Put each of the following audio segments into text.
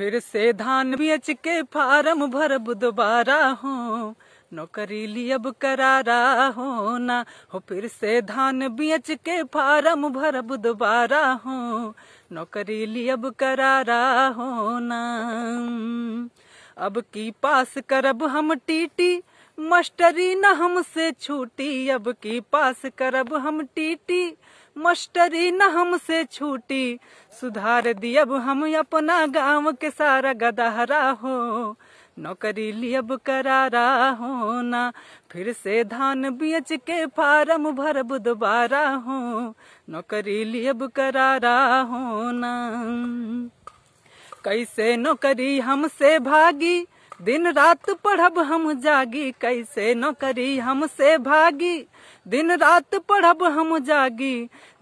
फिर से धान बेच के फार्म भर दोबारा हो नौकरी लिए अब करारा हो ना हो फिर से धान बेच के फार्म भर दोबारा हो नौकरी लिए अब करारा हो ना अब की पास करब हम टीटी मास्टरी न हमसे छूटी अब की पास करब हम टीटी मस्टरी न हमसे छूटी सुधार दी अब हम अपना गांव के सारा गदहरा हो नौकरी लियब करारा हो ना फिर से धान बेच के फार्म भर दोबारा हो नौकरी लियब करारा हो ना कैसे नौकरी हमसे भागी दिन रात पढ़ब हम जागी कैसे नौकरी हमसे भागी दिन रात पढ़ब हम जागी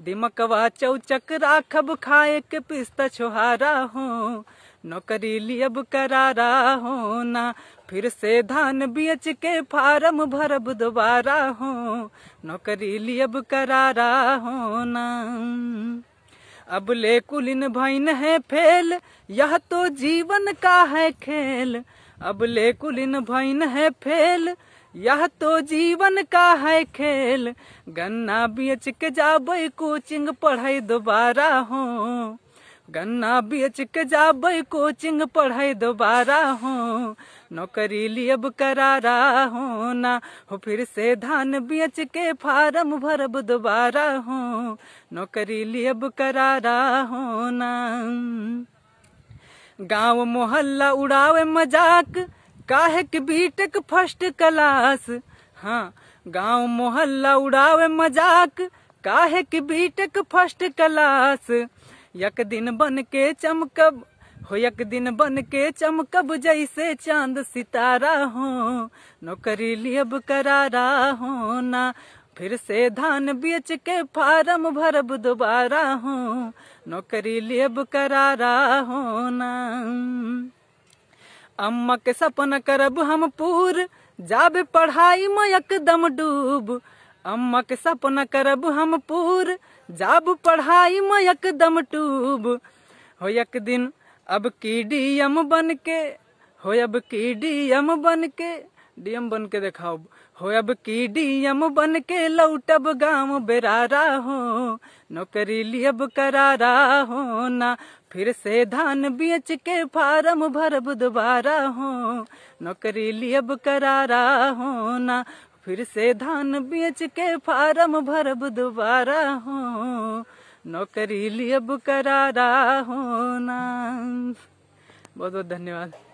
दिमकवा चौचक राखब खाए के पिस्ता छोहारा हो नौकरी लियब करारा हो ना फिर से धान बेच के फार्म भरब दोबारा हो नौकरी लियब करारा हो ना अब ले कुलिन भैन है फेल यह तो जीवन का है खेल अब ले कुलिन भैन है फेल यह तो जीवन का है खेल गन्ना बेच के जाब कोचिंग पढ़े दोबारा हो गन्ना बेच के जाब कोचिंग पढ़े दोबारा हो नौकरी लियब करारा हो ना हो फिर से धान बेच के फार्म भरब दोबारा हो नौकरी लिए करा करारा हो ना गांव मोहल्ला उड़ावे मजाक काहे के बीटेक फर्स्ट क्लास हाँ गांव मोहल्ला उड़ावे मजाक काहे के बीटेक फर्स्ट क्लास यक दिन बन के चमकब हो एक दिन बन के चमकब जैसे चांद सितारा हो नौकरी लियब करारा हो ना फिर से धान बेच के फार्म भरब दोबारा हूँ नौकरी लेब करारा होना अम्मा के सपना करब हम पूर जाब पढ़ाई में एकदम डूब अम्मा के सपना करब हम पूर जाब पढ़ाई में एकदम टूब हो एक दिन अब की डीएम बन के हो अब की डीएम बन के डीएम बन के देखाओ अब की डीएम बन के लौटब गांव बेरारा हो नौकरी करा करारा हो ना फिर से धान बेच के फार्म भरब दोबारा हो नौकरी करा करारा हो ना फिर से धान बेच के फार्म भरब दोबारा हो नौकरी करा करारा हो ना बहुत बहुत धन्यवाद